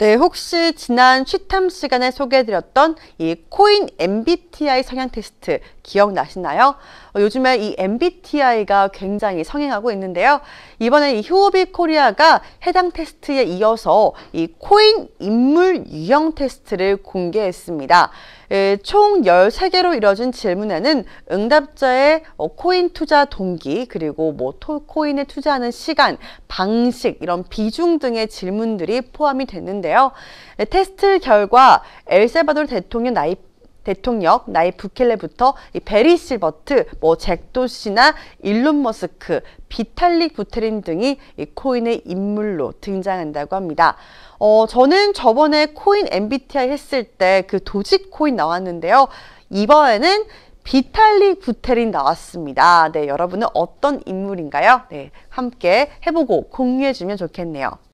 네, 혹시 지난 취탐 시간에 소개해드렸던 이 코인 MBTI 성향 테스트 기억나시나요? 어, 요즘에 이 MBTI가 굉장히 성행하고 있는데요. 이번에 이오비 코리아가 해당 테스트에 이어서 이 코인 인물 유형 테스트를 공개했습니다. 예, 총 열세 개로 이뤄진 질문에는 응답자의 어, 코인 투자 동기, 그리고 뭐 토코인에 투자하는 시간, 방식, 이런 비중 등의 질문들이 포함이 됐는데 있는데요. 네, 테스트 결과 엘살바도르 대통령 나이 대통령 나이 부켈레부터 이 베리 실버트, 뭐 잭도시나 일론 머스크, 비탈리 부테린 등이 이 코인의 인물로 등장한다고 합니다. 어, 저는 저번에 코인 MBTI 했을 때 그 도직 코인 나왔는데요. 이번에는 비탈리 부테린 나왔습니다. 네, 여러분은 어떤 인물인가요? 네, 함께 해보고 공유해주면 좋겠네요.